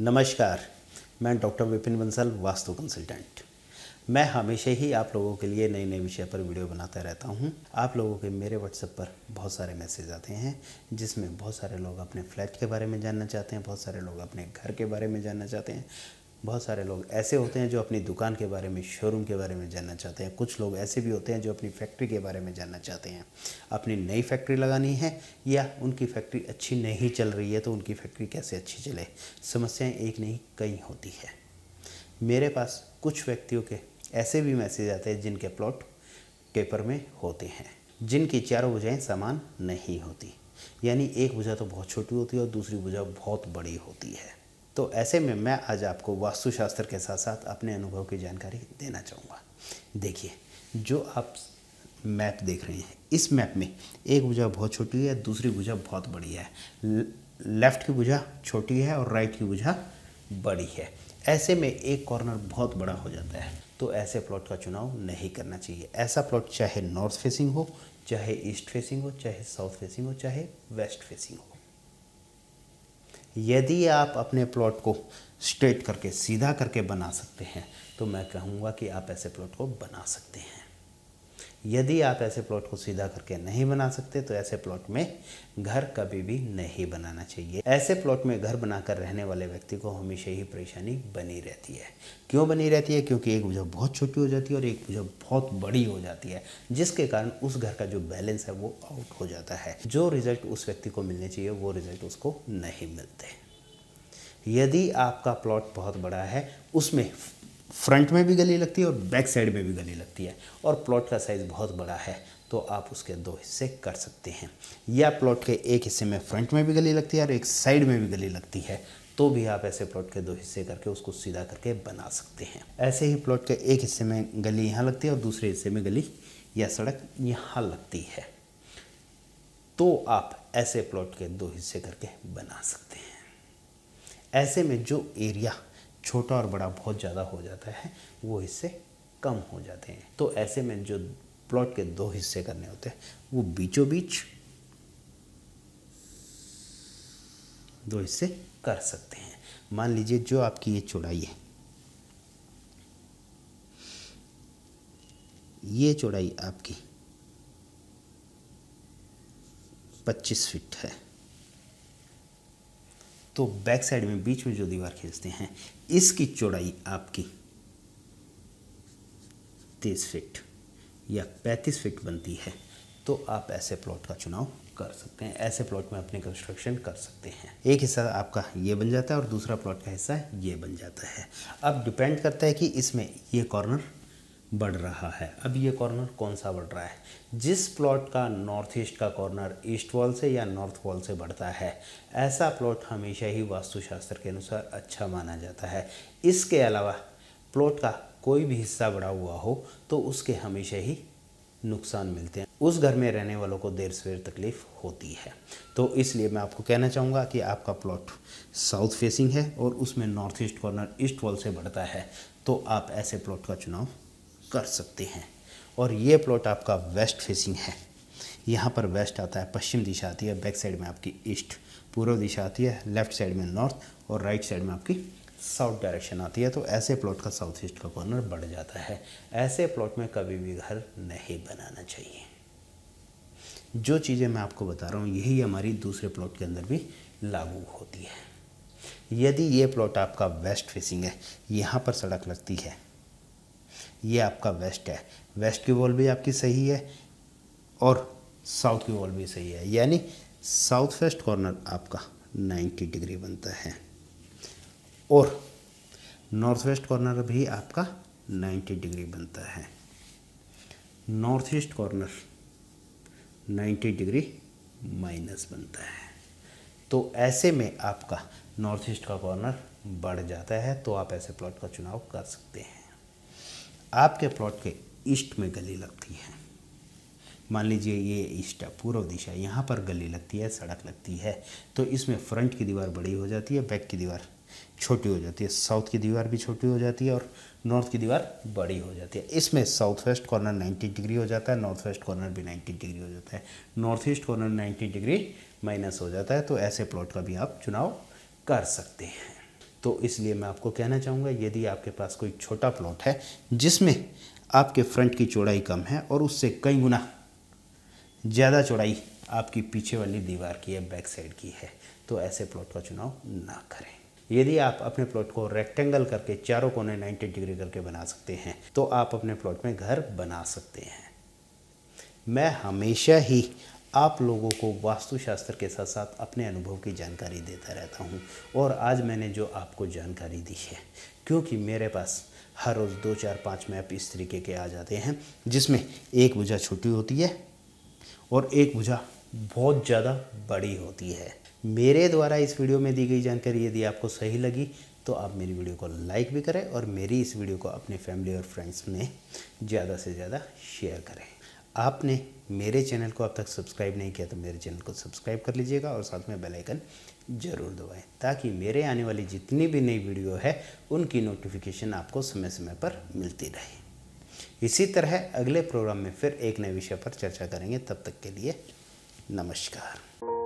नमस्कार मैं doctor Vipin Bansal Vastu consultant मैं हमेशा ही आप लोगों के लिए नए नए विषय पर वीडियो बनाता रहता हूं आप लोगों के मेरे व्हाट्सएप पर बहुत सारे मैसेज आते हैं जिसमें बहुत सारे लोग अपने फ्लैट के बारे में जानना चाहते हैं बहुत सारे लोग अपने घर के बारे में जानना चाहते हैं बहुत सारे लोग ऐसे होते हैं जो अपनी दुकान के बारे में शोरूम के बारे में जानना चाहते हैं कुछ लोग ऐसे भी होते हैं जो अपनी फैक्ट्री के बारे में जानना चाहते हैं अपनी नई फैक्ट्री लगानी है या उनकी फैक्ट्री अच्छी नहीं चल रही है तो उनकी फैक्ट्री कैसे अच्छी चले समस्याएं एक नहीं कई होती है मेरे पास कुछ व्यक्तियों के ऐसे भी मैसेज आते हैं जिनके प्लॉट पेपर में होते हैं जिनकी चारों बुझाएँ समान नहीं होती यानी एक बुझा तो बहुत छोटी होती है और दूसरी बुझा बहुत बड़ी होती है तो ऐसे में मैं आज आपको वास्तुशास्त्र के साथ साथ अपने अनुभव की जानकारी देना चाहूँगा देखिए जो आप मैप देख रहे हैं इस मैप में एक भुजा बहुत छोटी है दूसरी भुजा बहुत बड़ी है लेफ़्ट की भुजा छोटी है और राइट की भुजा बड़ी है ऐसे में एक कॉर्नर बहुत बड़ा हो जाता है तो ऐसे प्लॉट का चुनाव नहीं करना चाहिए ऐसा प्लॉट चाहे नॉर्थ फेसिंग हो चाहे ईस्ट फेसिंग हो चाहे साउथ फेसिंग हो चाहे वेस्ट फेसिंग हो यदि आप अपने प्लॉट को स्ट्रेट करके सीधा करके बना सकते हैं तो मैं कहूँगा कि आप ऐसे प्लॉट को बना सकते हैं यदि आप ऐसे प्लॉट को सीधा करके नहीं बना सकते तो ऐसे प्लॉट में घर कभी भी नहीं बनाना चाहिए ऐसे प्लॉट में घर बनाकर रहने वाले व्यक्ति को हमेशा ही परेशानी बनी रहती है क्यों बनी रहती है क्योंकि एक भुजा बहुत छोटी हो जाती है और एक भुजा बहुत बड़ी हो जाती है जिसके कारण उस घर का जो बैलेंस है वो आउट हो जाता है जो रिजल्ट उस व्यक्ति को मिलने चाहिए वो रिजल्ट उसको नहीं मिलते यदि आपका प्लॉट बहुत बड़ा है उसमें फ्रंट में भी गली लगती है और बैक साइड में भी गली लगती है और प्लॉट का साइज़ बहुत बड़ा है तो आप उसके दो हिस्से कर सकते हैं या प्लॉट के एक हिस्से में फ्रंट में भी गली लगती है और एक साइड में भी गली लगती है तो भी आप ऐसे प्लॉट के दो हिस्से करके उसको सीधा करके बना सकते हैं ऐसे ही प्लॉट के एक हिस्से में गली यहाँ लगती है और दूसरे हिस्से में गली या सड़क यहाँ लगती है तो आप ऐसे प्लॉट के दो हिस्से करके बना सकते हैं ऐसे में जो एरिया छोटा और बड़ा बहुत ज़्यादा हो जाता है वो हिस्से कम हो जाते हैं तो ऐसे में जो प्लॉट के दो हिस्से करने होते हैं वो बीचों बीच दो हिस्से कर सकते हैं मान लीजिए जो आपकी ये चौड़ाई है ये चौड़ाई आपकी 25 फीट है तो बैक साइड में बीच में जो दीवार खींचते हैं इसकी चौड़ाई आपकी तीस फिट या पैंतीस फिट बनती है तो आप ऐसे प्लॉट का चुनाव कर सकते हैं ऐसे प्लॉट में अपने कंस्ट्रक्शन कर सकते हैं एक हिस्सा आपका ये बन जाता है और दूसरा प्लॉट का हिस्सा ये बन जाता है अब डिपेंड करता है कि इसमें ये कॉर्नर बढ़ रहा है अब ये कॉर्नर कौन सा बढ़ रहा है जिस प्लॉट का नॉर्थ ईस्ट का कॉर्नर ईस्ट वॉल से या नॉर्थ वॉल से बढ़ता है ऐसा प्लॉट हमेशा ही वास्तुशास्त्र के अनुसार अच्छा माना जाता है इसके अलावा प्लॉट का कोई भी हिस्सा बढ़ा हुआ हो तो उसके हमेशा ही नुकसान मिलते हैं उस घर में रहने वालों को देर सवेर तकलीफ होती है तो इसलिए मैं आपको कहना चाहूँगा कि आपका प्लॉट साउथ फेसिंग है और उसमें north east corner east wall से बढ़ता है तो आप ऐसे प्लॉट का चुनाव कर सकते हैं और ये प्लॉट आपका वेस्ट फेसिंग है यहाँ पर वेस्ट आता है पश्चिम दिशा आती है बैक साइड में आपकी ईस्ट पूर्व दिशा आती है लेफ्ट साइड में नॉर्थ और राइट साइड में आपकी साउथ डायरेक्शन आती है तो ऐसे प्लॉट का साउथ ईस्ट का कॉर्नर बढ़ जाता है ऐसे प्लॉट में कभी भी घर नहीं बनाना चाहिए जो चीज़ें मैं आपको बता रहा हूँ यही हमारी दूसरे प्लॉट के अंदर भी लागू होती है यदि ये प्लॉट आपका वेस्ट फेसिंग है यहाँ पर सड़क लगती है ये आपका वेस्ट है वेस्ट की वॉल भी आपकी सही है और साउथ की वॉल भी सही है यानी साउथ वेस्ट कॉर्नर आपका 90 डिग्री बनता है और नॉर्थ वेस्ट कॉर्नर भी आपका 90 डिग्री बनता है north east corner 90 degree minus बनता है तो ऐसे में आपका नॉर्थ ईस्ट का कॉर्नर बढ़ जाता है तो आप ऐसे प्लॉट का चुनाव कर सकते हैं आपके प्लॉट के ईस्ट में गली लगती है मान लीजिए ये ईस्ट है पूर्व दिशा यहाँ पर गली लगती है सड़क लगती है तो इसमें फ्रंट की दीवार बड़ी हो जाती है बैक की दीवार छोटी हो जाती है साउथ की दीवार भी छोटी हो जाती है और नॉर्थ की दीवार बड़ी हो जाती है इसमें साउथ वेस्ट कॉर्नर 90 डिग्री हो जाता है नॉर्थ वेस्ट कॉर्नर भी 90 डिग्री हो जाता है north east corner 90 degree minus हो जाता है तो ऐसे प्लॉट का भी आप चुनाव कर सकते हैं तो इसलिए मैं आपको कहना चाहूँगा यदि आपके पास कोई छोटा प्लॉट है जिसमें आपके फ्रंट की चौड़ाई कम है और उससे कई गुना ज़्यादा चौड़ाई आपकी पीछे वाली दीवार की या बैक साइड की है तो ऐसे प्लॉट का चुनाव ना करें यदि आप अपने प्लॉट को रेक्टेंगल करके चारों कोने 90 डिग्री करके बना सकते हैं तो आप अपने प्लॉट में घर बना सकते हैं मैं हमेशा ही आप लोगों को वास्तुशास्त्र के साथ साथ अपने अनुभव की जानकारी देता रहता हूँ और आज मैंने जो आपको जानकारी दी है क्योंकि मेरे पास हर रोज़ दो चार पाँच मैप इस तरीके के आ जाते हैं जिसमें एक भुजा छोटी होती है और एक भुजा बहुत ज़्यादा बड़ी होती है मेरे द्वारा इस वीडियो में दी गई जानकारी यदि आपको सही लगी तो आप मेरी वीडियो को लाइक भी करें और मेरी इस वीडियो को अपने फैमिली और फ्रेंड्स में ज़्यादा से ज़्यादा शेयर करें आपने मेरे चैनल को अब तक सब्सक्राइब नहीं किया तो मेरे चैनल को सब्सक्राइब कर लीजिएगा और साथ में बेल आइकन ज़रूर दबाएं ताकि मेरे आने वाली जितनी भी नई वीडियो है उनकी नोटिफिकेशन आपको समय समय पर मिलती रहे इसी तरह अगले प्रोग्राम में फिर एक नए विषय पर चर्चा करेंगे तब तक के लिए नमस्कार